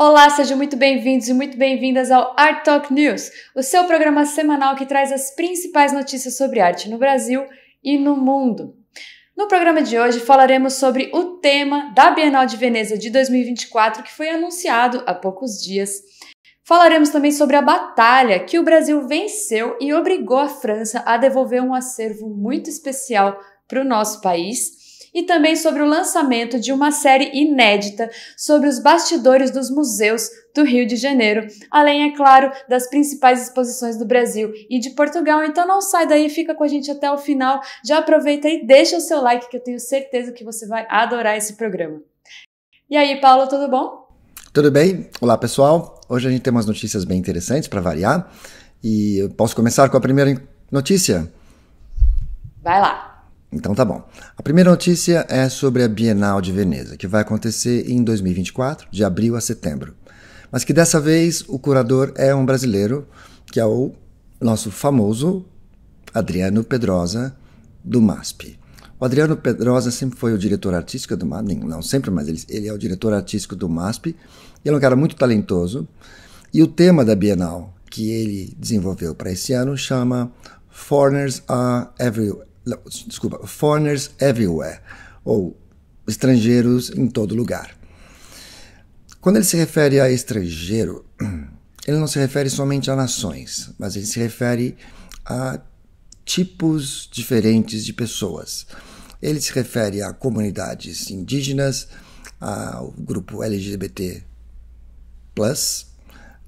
Olá, sejam muito bem-vindos e muito bem-vindas ao Art Talk News, o seu programa semanal que traz as principais notícias sobre arte no Brasil e no mundo. No programa de hoje falaremos sobre o tema da Bienal de Veneza de 2024 que foi anunciado há poucos dias. Falaremos também sobre a batalha que o Brasil venceu e obrigou a França a devolver um acervo muito especial para o nosso país e também sobre o lançamento de uma série inédita sobre os bastidores dos museus do Rio de Janeiro, além, é claro, das principais exposições do Brasil e de Portugal. Então não sai daí, fica com a gente até o final. Já aproveita e deixa o seu like, que eu tenho certeza que você vai adorar esse programa. E aí, Paulo, tudo bom? Tudo bem? Olá, pessoal. Hoje a gente tem umas notícias bem interessantes para variar. E eu posso começar com a primeira notícia? Vai lá. Então tá bom. A primeira notícia é sobre a Bienal de Veneza, que vai acontecer em 2024, de abril a setembro. Mas que dessa vez o curador é um brasileiro, que é o nosso famoso Adriano Pedrosa, do MASP. O Adriano Pedrosa sempre foi o diretor artístico do MASP, não sempre, mas ele, ele é o diretor artístico do MASP, ele é um cara muito talentoso, e o tema da Bienal que ele desenvolveu para esse ano chama Foreigners are every, não, desculpa, foreigners everywhere, ou estrangeiros em todo lugar. Quando ele se refere a estrangeiro, ele não se refere somente a nações, mas ele se refere a tipos diferentes de pessoas. Ele se refere a comunidades indígenas, ao grupo LGBT,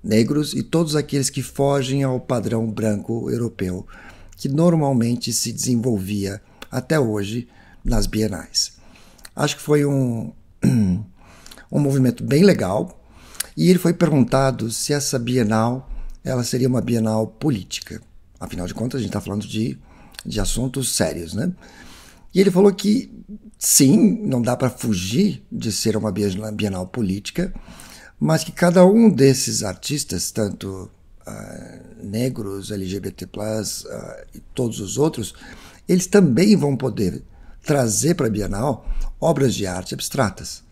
negros e todos aqueles que fogem ao padrão branco europeu que normalmente se desenvolvia até hoje nas bienais. Acho que foi um, um movimento bem legal e ele foi perguntado se essa bienal ela seria uma bienal política. Afinal de contas, a gente está falando de, de assuntos sérios, né? E ele falou que sim, não dá para fugir de ser uma bienal política, mas que cada um desses artistas, tanto uh, negros, LGBT+, ah, e todos os outros, eles também vão poder trazer para a Bienal obras de arte abstratas,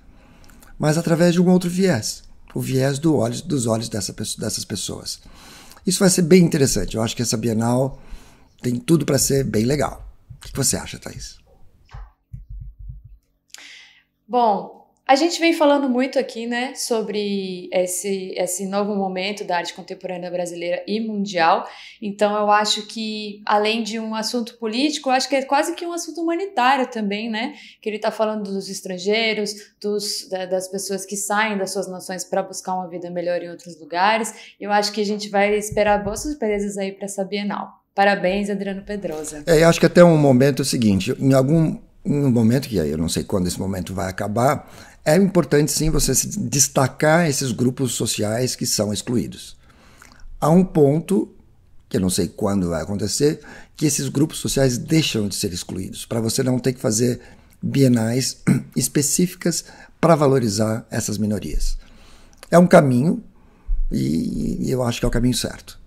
mas através de um outro viés, o viés do olhos, dos olhos dessa, dessas pessoas. Isso vai ser bem interessante. Eu acho que essa Bienal tem tudo para ser bem legal. O que você acha, Thaís? Bom, a gente vem falando muito aqui, né, sobre esse, esse novo momento da arte contemporânea brasileira e mundial. Então, eu acho que, além de um assunto político, acho que é quase que um assunto humanitário também, né? Que ele está falando dos estrangeiros, dos, da, das pessoas que saem das suas nações para buscar uma vida melhor em outros lugares. Eu acho que a gente vai esperar boas surpresas aí para essa Bienal. Parabéns, Adriano Pedrosa. É, acho que até um momento é o seguinte: em algum em um momento que eu não sei quando esse momento vai acabar, é importante sim você destacar esses grupos sociais que são excluídos. Há um ponto, que eu não sei quando vai acontecer, que esses grupos sociais deixam de ser excluídos, para você não ter que fazer bienais específicas para valorizar essas minorias. É um caminho e eu acho que é o caminho certo.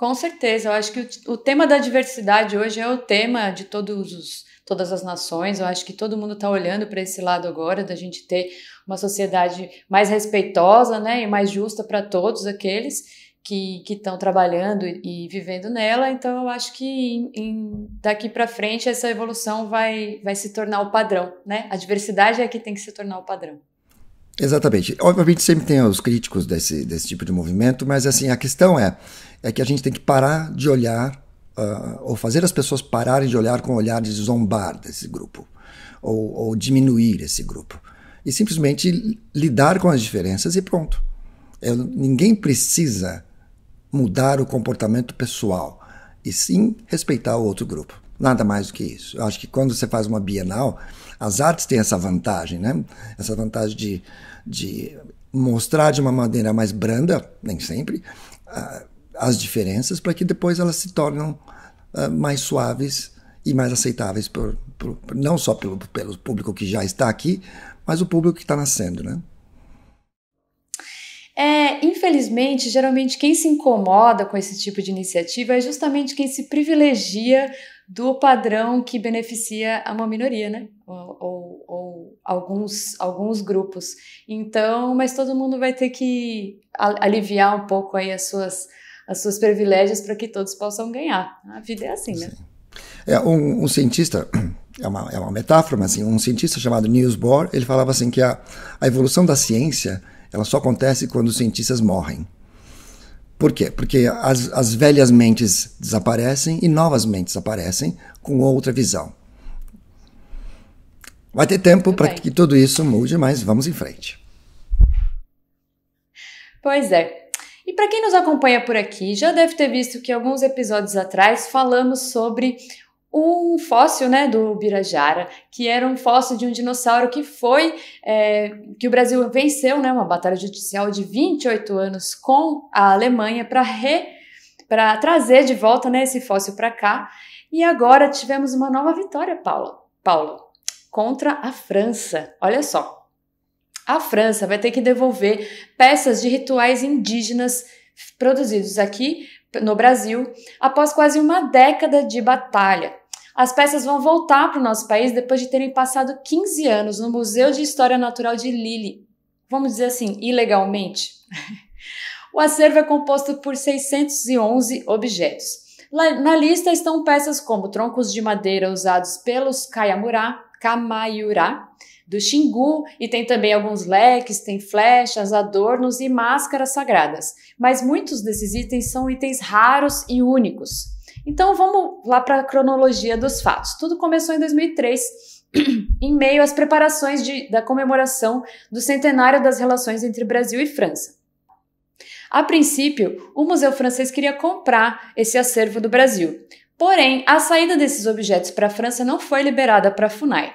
Com certeza, eu acho que o, o tema da diversidade hoje é o tema de todos os, todas as nações. Eu acho que todo mundo está olhando para esse lado agora da gente ter uma sociedade mais respeitosa, né, e mais justa para todos aqueles que estão trabalhando e, e, vivendo nela. Então, eu acho que em, em, daqui para frente essa evolução vai, vai se tornar o padrão, né? A diversidade é que tem que se tornar o padrão. Exatamente. Obviamente sempre tem os críticos desse, desse tipo de movimento, mas assim, a questão é, é que a gente tem que parar de olhar, uh, ou fazer as pessoas pararem de olhar com o olhar de zombar desse grupo, ou, ou diminuir esse grupo. E simplesmente lidar com as diferenças e pronto. Eu, ninguém precisa mudar o comportamento pessoal, e sim respeitar o outro grupo. Nada mais do que isso. Eu acho que quando você faz uma bienal, as artes têm essa vantagem, né? Essa vantagem de de mostrar de uma maneira mais branda, nem sempre, ah, as diferenças para que depois elas se tornem ah, mais suaves e mais aceitáveis por, por, não só pelo, pelo público que já está aqui, mas o público que está nascendo, né? É, infelizmente, geralmente quem se incomoda com esse tipo de iniciativa é justamente quem se privilegia do padrão que beneficia a uma minoria, né? Ou, ou alguns, alguns grupos. Então, mas todo mundo vai ter que aliviar um pouco aí as suas, as suas privilégios para que todos possam ganhar. A vida é assim, né? É, um, um, cientista, é uma, é uma metáfora, mas assim, um cientista chamado Niels Bohr, ele falava assim que a, a evolução da ciência ela só acontece quando os cientistas morrem. Por quê? Porque as, as velhas mentes desaparecem e novas mentes aparecem com outra visão. Vai ter tempo para que tudo isso mude, mas vamos em frente. Pois é. E para quem nos acompanha por aqui, já deve ter visto que alguns episódios atrás falamos sobre um fóssil né, do Birajara, que era um fóssil de um dinossauro que foi, é, que o Brasil venceu né, uma batalha judicial de 28 anos com a Alemanha para para trazer de volta né, esse fóssil para cá. E agora tivemos uma nova vitória, Paula. Paulo contra a França. Olha só. A França vai ter que devolver peças de rituais indígenas produzidos aqui no Brasil após quase uma década de batalha. As peças vão voltar para o nosso país depois de terem passado 15 anos no Museu de História Natural de Lille, vamos dizer assim, ilegalmente. o acervo é composto por 611 objetos. Na lista estão peças como troncos de madeira usados pelos Kayamurá, Kamayurá, do Xingu, e tem também alguns leques, tem flechas, adornos e máscaras sagradas. Mas muitos desses itens são itens raros e únicos. Então vamos lá para a cronologia dos fatos. Tudo começou em 2003, em meio às preparações de, da comemoração do centenário das relações entre Brasil e França. A princípio, o Museu Francês queria comprar esse acervo do Brasil, Porém, a saída desses objetos para a França não foi liberada para a FUNAI,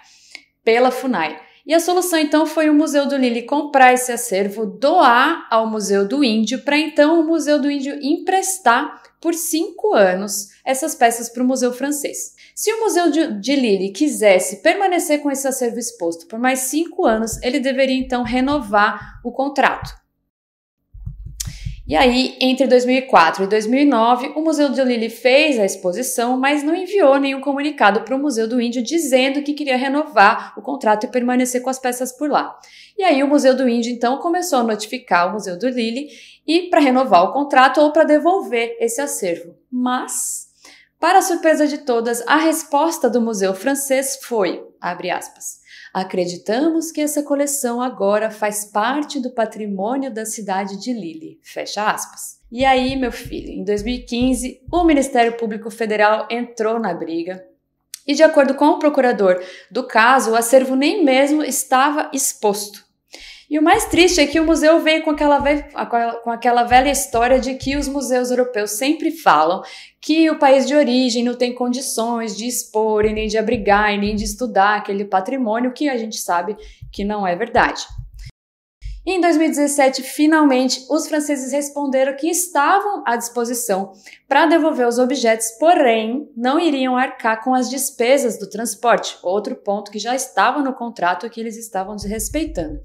pela FUNAI. E a solução então foi o Museu do Lille comprar esse acervo, doar ao Museu do Índio, para então o Museu do Índio emprestar por cinco anos essas peças para o Museu Francês. Se o Museu de Lille quisesse permanecer com esse acervo exposto por mais cinco anos, ele deveria então renovar o contrato. E aí, entre 2004 e 2009, o Museu do Lili fez a exposição, mas não enviou nenhum comunicado para o Museu do Índio dizendo que queria renovar o contrato e permanecer com as peças por lá. E aí, o Museu do Índio então começou a notificar o Museu do Lili e para renovar o contrato ou para devolver esse acervo. Mas, para surpresa de todas, a resposta do museu francês foi, abre aspas, Acreditamos que essa coleção agora faz parte do patrimônio da cidade de Lille. Fecha aspas. E aí, meu filho, em 2015, o Ministério Público Federal entrou na briga, e de acordo com o procurador do caso, o acervo nem mesmo estava exposto. E o mais triste é que o museu veio com aquela, com aquela velha história de que os museus europeus sempre falam que o país de origem não tem condições de expor, e nem de abrigar, e nem de estudar aquele patrimônio que a gente sabe que não é verdade. Em 2017, finalmente, os franceses responderam que estavam à disposição para devolver os objetos, porém, não iriam arcar com as despesas do transporte, outro ponto que já estava no contrato e que eles estavam desrespeitando.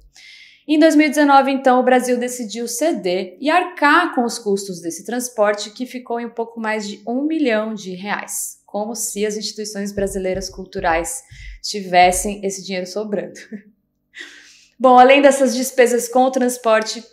Em 2019, então, o Brasil decidiu ceder e arcar com os custos desse transporte, que ficou em um pouco mais de um milhão de reais, como se as instituições brasileiras culturais tivessem esse dinheiro sobrando. Bom, além dessas despesas com o transporte,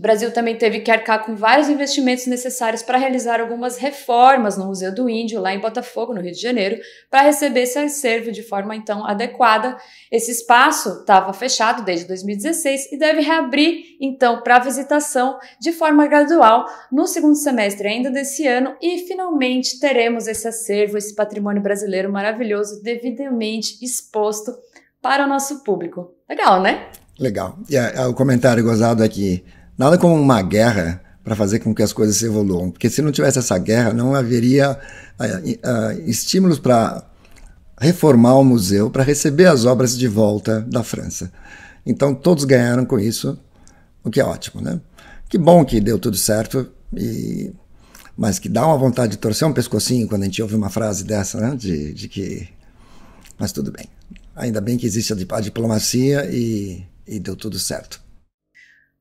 o Brasil também teve que arcar com vários investimentos necessários para realizar algumas reformas no Museu do Índio, lá em Botafogo, no Rio de Janeiro, para receber esse acervo de forma então adequada. Esse espaço estava fechado desde 2016 e deve reabrir então para visitação de forma gradual no segundo semestre ainda desse ano e finalmente teremos esse acervo, esse patrimônio brasileiro maravilhoso devidamente exposto para o nosso público. Legal, né? Legal. E o comentário gozado é que Nada como uma guerra para fazer com que as coisas se evoluam, porque se não tivesse essa guerra, não haveria uh, uh, estímulos para reformar o museu, para receber as obras de volta da França. Então todos ganharam com isso, o que é ótimo, né? Que bom que deu tudo certo, e... mas que dá uma vontade de torcer um pescocinho quando a gente ouve uma frase dessa, né? De, de que. Mas tudo bem. Ainda bem que existe a diplomacia e, e deu tudo certo.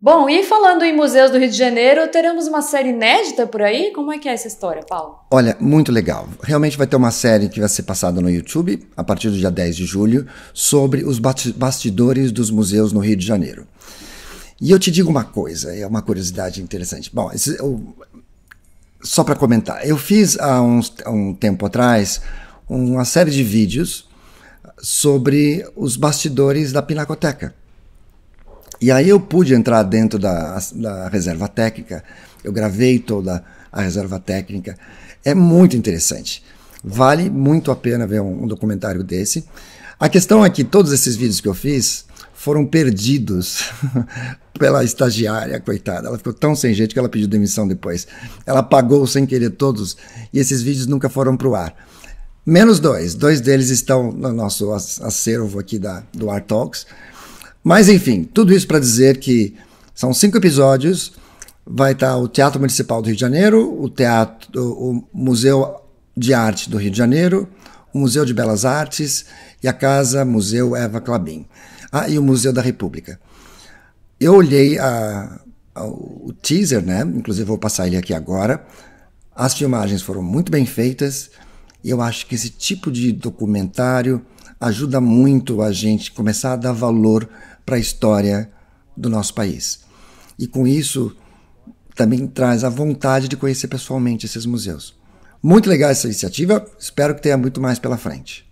Bom, e falando em museus do Rio de Janeiro, teremos uma série inédita por aí? Como é que é essa história, Paulo? Olha, muito legal. Realmente vai ter uma série que vai ser passada no YouTube, a partir do dia 10 de julho, sobre os bastidores dos museus no Rio de Janeiro. E eu te digo uma coisa, é uma curiosidade interessante. Bom, esse, eu, só para comentar, eu fiz há uns, um tempo atrás uma série de vídeos sobre os bastidores da Pinacoteca e aí eu pude entrar dentro da, da reserva técnica, eu gravei toda a reserva técnica. É muito interessante. Vale muito a pena ver um, um documentário desse. A questão é que todos esses vídeos que eu fiz foram perdidos pela estagiária, coitada. Ela ficou tão sem jeito que ela pediu demissão depois. Ela pagou sem querer todos e esses vídeos nunca foram para o ar. Menos dois. Dois deles estão no nosso acervo aqui da, do Art Talks mas enfim, tudo isso para dizer que são cinco episódios. Vai estar tá o Teatro Municipal do Rio de Janeiro, o, teatro, o Museu de Arte do Rio de Janeiro, o Museu de Belas Artes e a Casa Museu Eva Clabin. Ah, e o Museu da República. Eu olhei a, a, o teaser, né? Inclusive vou passar ele aqui agora. As filmagens foram muito bem feitas e eu acho que esse tipo de documentário ajuda muito a gente começar a dar valor para a história do nosso país. E com isso também traz a vontade de conhecer pessoalmente esses museus. Muito legal essa iniciativa, espero que tenha muito mais pela frente.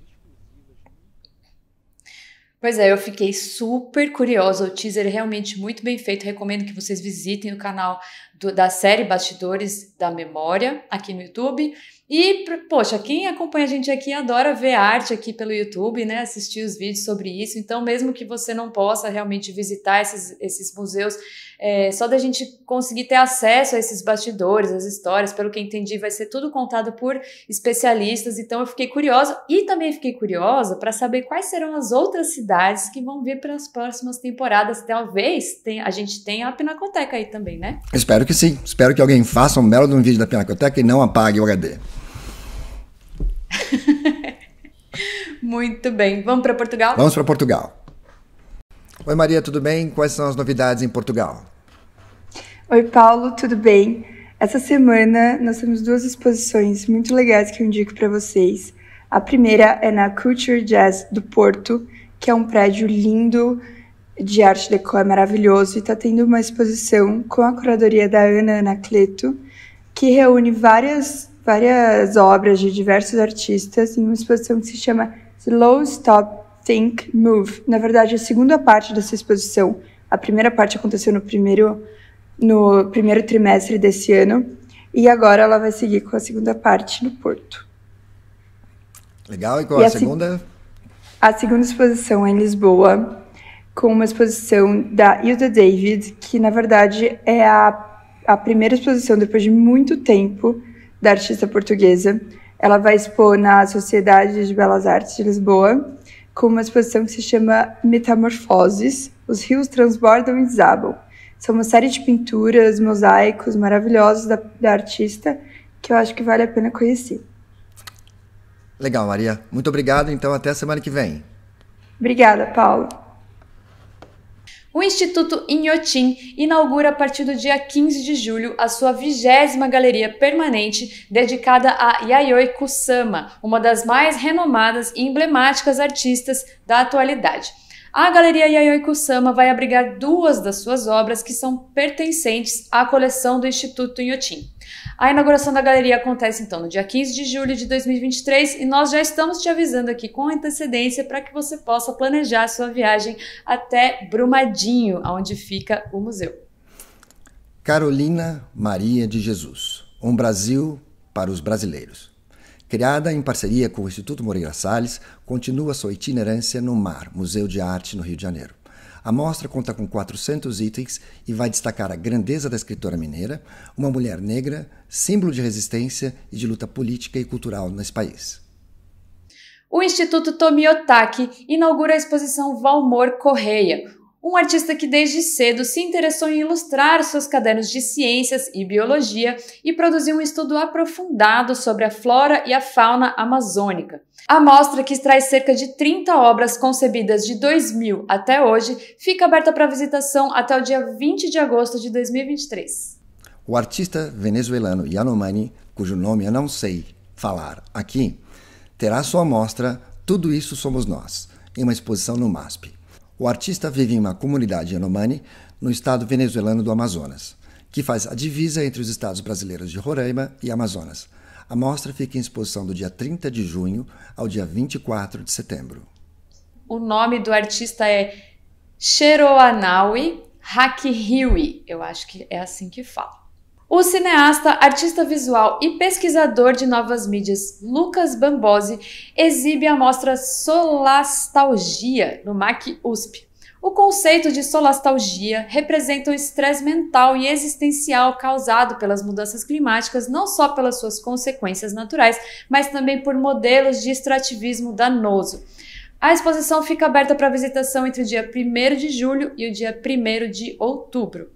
Pois é, eu fiquei super curiosa. O teaser é realmente muito bem feito. Recomendo que vocês visitem o canal do, da série Bastidores da Memória aqui no YouTube. E, poxa, quem acompanha a gente aqui adora ver arte aqui pelo YouTube, né? Assistir os vídeos sobre isso. Então, mesmo que você não possa realmente visitar esses, esses museus, é, só da gente conseguir ter acesso a esses bastidores, as histórias, pelo que entendi, vai ser tudo contado por especialistas. Então, eu fiquei curiosa e também fiquei curiosa para saber quais serão as outras cidades que vão vir para as próximas temporadas. Talvez a gente tenha a Pinacoteca aí também, né? Espero que sim. Espero que alguém faça um belo de um vídeo da Pinacoteca e não apague o HD. Muito bem. Vamos para Portugal? Vamos para Portugal. Oi, Maria, tudo bem? Quais são as novidades em Portugal? Oi, Paulo, tudo bem? Essa semana nós temos duas exposições muito legais que eu indico para vocês. A primeira é na Culture Jazz do Porto, que é um prédio lindo de arte deco, é maravilhoso, e está tendo uma exposição com a curadoria da Ana Anacleto, que reúne várias várias obras de diversos artistas em uma exposição que se chama Slow Stop Think Move. Na verdade, a segunda parte dessa exposição, a primeira parte aconteceu no primeiro no primeiro trimestre desse ano e agora ela vai seguir com a segunda parte no Porto. Legal, e com e a, a segunda? Se... A segunda exposição é em Lisboa, com uma exposição da Hilda David, que na verdade é a, a primeira exposição depois de muito tempo da artista portuguesa. Ela vai expor na Sociedade de Belas Artes de Lisboa, com uma exposição que se chama Metamorfoses: Os Rios Transbordam e Desabam. São uma série de pinturas, mosaicos maravilhosos da, da artista que eu acho que vale a pena conhecer. Legal, Maria. Muito obrigado. Então, até a semana que vem. Obrigada, Paulo. O Instituto Inhotim inaugura a partir do dia 15 de julho a sua vigésima galeria permanente dedicada a Yayoi Kusama, uma das mais renomadas e emblemáticas artistas da atualidade. A Galeria Yayoi Kusama vai abrigar duas das suas obras que são pertencentes à coleção do Instituto Inhotim. A inauguração da galeria acontece então no dia 15 de julho de 2023 e nós já estamos te avisando aqui com antecedência para que você possa planejar sua viagem até Brumadinho, onde fica o museu. Carolina Maria de Jesus, um Brasil para os brasileiros. Criada em parceria com o Instituto Moreira Salles, continua sua itinerância no Mar, Museu de Arte no Rio de Janeiro. A mostra conta com 400 itens e vai destacar a grandeza da escritora mineira, uma mulher negra, símbolo de resistência e de luta política e cultural nesse país. O Instituto Tomiotaki inaugura a exposição Valmor Correia, um artista que desde cedo se interessou em ilustrar seus cadernos de ciências e biologia e produziu um estudo aprofundado sobre a flora e a fauna amazônica. A mostra, que traz cerca de 30 obras concebidas de 2000 até hoje, fica aberta para visitação até o dia 20 de agosto de 2023. O artista venezuelano Yanomani, cujo nome eu não sei falar aqui, terá sua mostra Tudo Isso Somos Nós, em uma exposição no MASP o artista vive em uma comunidade Yanomami, no estado venezuelano do Amazonas, que faz a divisa entre os estados brasileiros de Roraima e Amazonas. A mostra fica em exposição do dia 30 de junho ao dia 24 de setembro. O nome do artista é Cheroanaui Hakihiwi, eu acho que é assim que fala. O cineasta, artista visual e pesquisador de novas mídias Lucas Bambosi exibe a mostra Solastalgia no MAC USP. O conceito de solastalgia representa o estresse mental e existencial causado pelas mudanças climáticas, não só pelas suas consequências naturais, mas também por modelos de extrativismo danoso. A exposição fica aberta para visitação entre o dia 1 de julho e o dia 1 de outubro.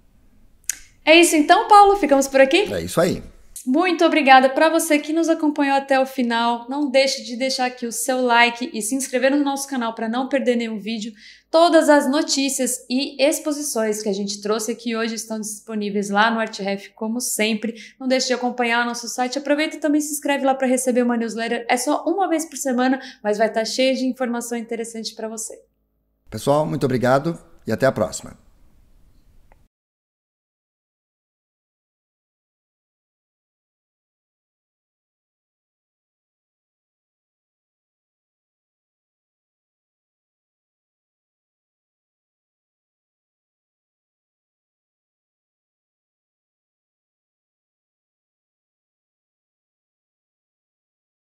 É isso então, Paulo? Ficamos por aqui? É isso aí. Muito obrigada para você que nos acompanhou até o final. Não deixe de deixar aqui o seu like e se inscrever no nosso canal para não perder nenhum vídeo. Todas as notícias e exposições que a gente trouxe aqui hoje estão disponíveis lá no ArtRef, como sempre. Não deixe de acompanhar o nosso site. Aproveita e também se inscreve lá para receber uma newsletter. É só uma vez por semana, mas vai estar tá cheio de informação interessante para você. Pessoal, muito obrigado e até a próxima.